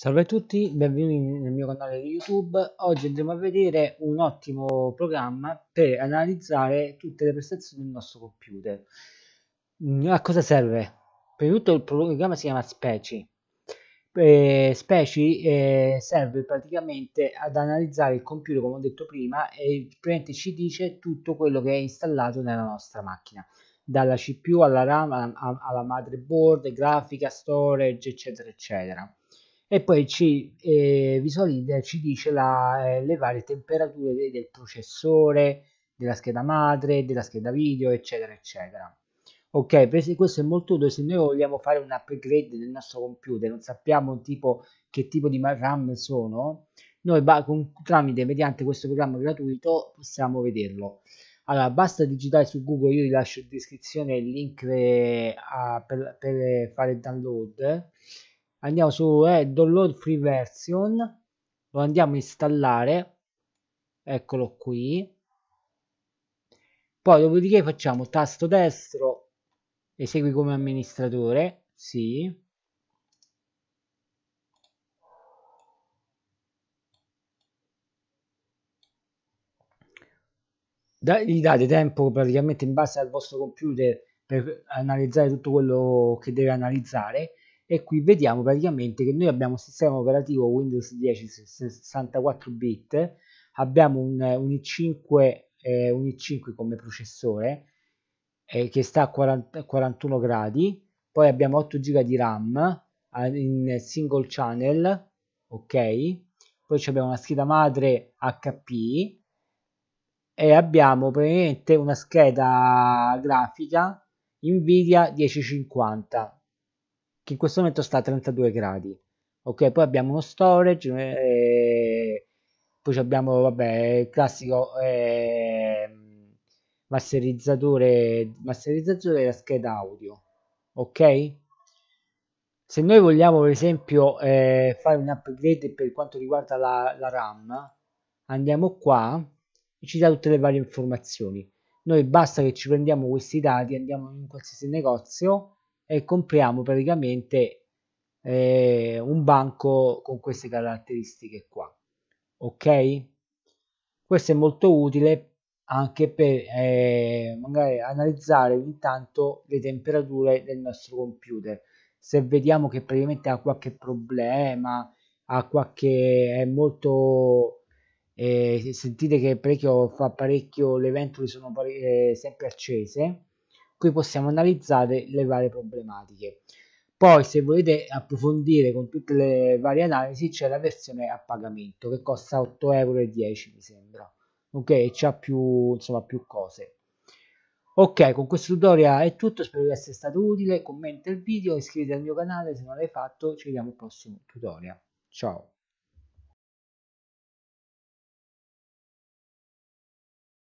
Salve a tutti, benvenuti nel mio canale di YouTube. Oggi andremo a vedere un ottimo programma per analizzare tutte le prestazioni del nostro computer. Mm, a cosa serve? Prima di tutto il programma si chiama Speci. Eh, Speci eh, serve praticamente ad analizzare il computer, come ho detto prima, e ci dice tutto quello che è installato nella nostra macchina dalla CPU alla RAM alla, alla madreboard, grafica, storage, eccetera, eccetera e poi ci eh, visualizza, ci dice la, eh, le varie temperature de del processore, della scheda madre, della scheda video, eccetera, eccetera. Ok, questo è molto utile se noi vogliamo fare un upgrade del nostro computer, non sappiamo tipo, che tipo di RAM sono, noi con, tramite, mediante questo programma gratuito, possiamo vederlo. Allora, basta digitare su Google, io vi lascio in descrizione il link eh, a, per, per, fare il download andiamo su eh, download free version lo andiamo a installare eccolo qui poi dopodiché facciamo tasto destro esegui come amministratore sì da, gli date tempo praticamente in base al vostro computer per analizzare tutto quello che deve analizzare e qui vediamo praticamente che noi abbiamo un sistema operativo Windows 10 64 bit abbiamo un, un, i5, eh, un i5 come processore eh, che sta a 40, 41 gradi poi abbiamo 8 giga di RAM in single channel ok poi abbiamo una scheda madre HP e abbiamo praticamente una scheda grafica Nvidia 1050 che in questo momento sta a 32 gradi ok poi abbiamo uno storage eh, poi abbiamo vabbè il classico eh, masterizzatore masterizzazione della scheda audio ok se noi vogliamo per esempio eh, fare un upgrade per quanto riguarda la, la RAM andiamo qua e ci dà tutte le varie informazioni noi basta che ci prendiamo questi dati andiamo in qualsiasi negozio e compriamo praticamente eh, un banco con queste caratteristiche qua ok questo è molto utile anche per eh, magari analizzare ogni tanto le temperature del nostro computer se vediamo che praticamente ha qualche problema ha qualche è molto eh, sentite che parecchio fa parecchio le ventole sono pare, eh, sempre accese qui possiamo analizzare le varie problematiche. Poi se volete approfondire con tutte le varie analisi c'è la versione a pagamento che costa 8,10 euro mi sembra. Ok, c'ha più, insomma, più cose. Ok, con questo tutorial è tutto, spero di essere stato utile, commenta il video, iscriviti al mio canale se non l'hai fatto, ci vediamo al prossimo tutorial. Ciao!